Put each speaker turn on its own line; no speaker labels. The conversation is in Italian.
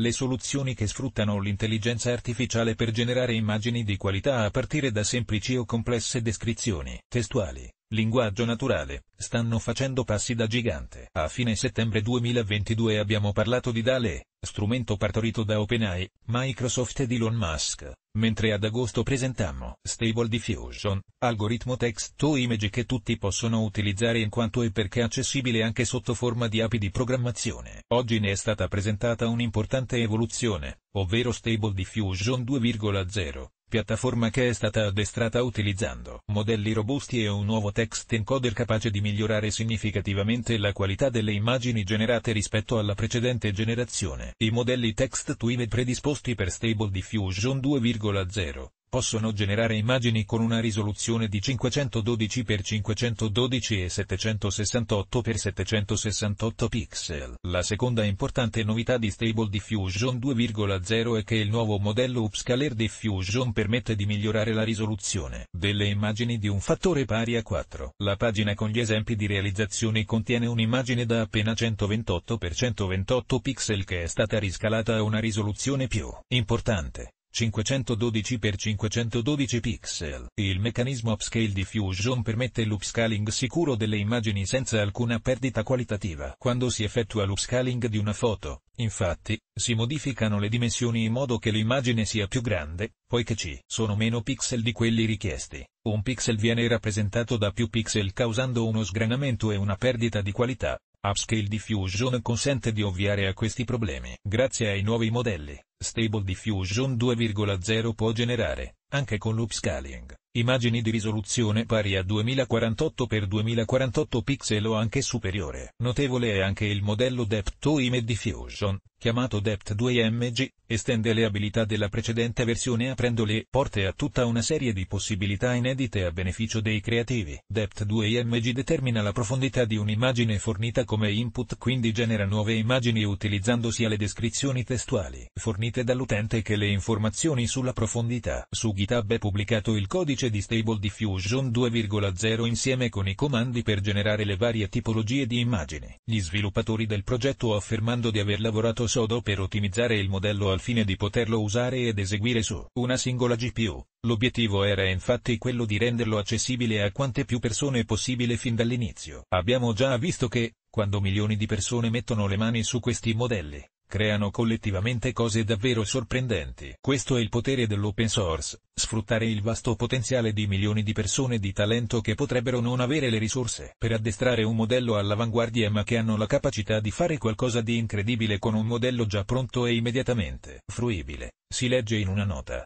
le soluzioni che sfruttano l'intelligenza artificiale per generare immagini di qualità a partire da semplici o complesse descrizioni testuali. Linguaggio naturale, stanno facendo passi da gigante. A fine settembre 2022 abbiamo parlato di DALE, strumento partorito da OpenAI, Microsoft ed Elon Musk, mentre ad agosto presentammo Stable Diffusion, algoritmo text-to-image che tutti possono utilizzare in quanto e perché accessibile anche sotto forma di api di programmazione. Oggi ne è stata presentata un'importante evoluzione, ovvero Stable Diffusion 2.0 piattaforma che è stata addestrata utilizzando modelli robusti e un nuovo text encoder capace di migliorare significativamente la qualità delle immagini generate rispetto alla precedente generazione. I modelli text to image predisposti per Stable Diffusion 2.0 possono generare immagini con una risoluzione di 512x512 e 768x768 pixel. La seconda importante novità di Stable Diffusion 2.0 è che il nuovo modello Upscaler Diffusion permette di migliorare la risoluzione delle immagini di un fattore pari a 4. La pagina con gli esempi di realizzazione contiene un'immagine da appena 128x128 pixel che è stata riscalata a una risoluzione più importante. 512x512 pixel. Il meccanismo upscale diffusion permette l'upscaling sicuro delle immagini senza alcuna perdita qualitativa. Quando si effettua l'upscaling di una foto, infatti, si modificano le dimensioni in modo che l'immagine sia più grande, poiché ci sono meno pixel di quelli richiesti. Un pixel viene rappresentato da più pixel causando uno sgranamento e una perdita di qualità, Upscale Diffusion consente di ovviare a questi problemi. Grazie ai nuovi modelli, Stable Diffusion 2.0 può generare, anche con l'upscaling, immagini di risoluzione pari a 2048x2048 pixel o anche superiore. Notevole è anche il modello Depth to Image Diffusion, chiamato Dept 2MG, estende le abilità della precedente versione aprendo le porte a tutta una serie di possibilità inedite a beneficio dei creativi. Dept 2MG determina la profondità di un'immagine fornita come input quindi genera nuove immagini utilizzando sia le descrizioni testuali fornite dall'utente che le informazioni sulla profondità. Su GitHub è pubblicato il codice di Stable Diffusion 2.0 insieme con i comandi per generare le varie tipologie di immagini. Gli sviluppatori del progetto affermando di aver lavorato sodo per ottimizzare il modello al fine di poterlo usare ed eseguire su una singola GPU. L'obiettivo era infatti quello di renderlo accessibile a quante più persone possibile fin dall'inizio. Abbiamo già visto che, quando milioni di persone mettono le mani su questi modelli, creano collettivamente cose davvero sorprendenti. Questo è il potere dell'open source, sfruttare il vasto potenziale di milioni di persone di talento che potrebbero non avere le risorse per addestrare un modello all'avanguardia ma che hanno la capacità di fare qualcosa di incredibile con un modello già pronto e immediatamente fruibile, si legge in una nota.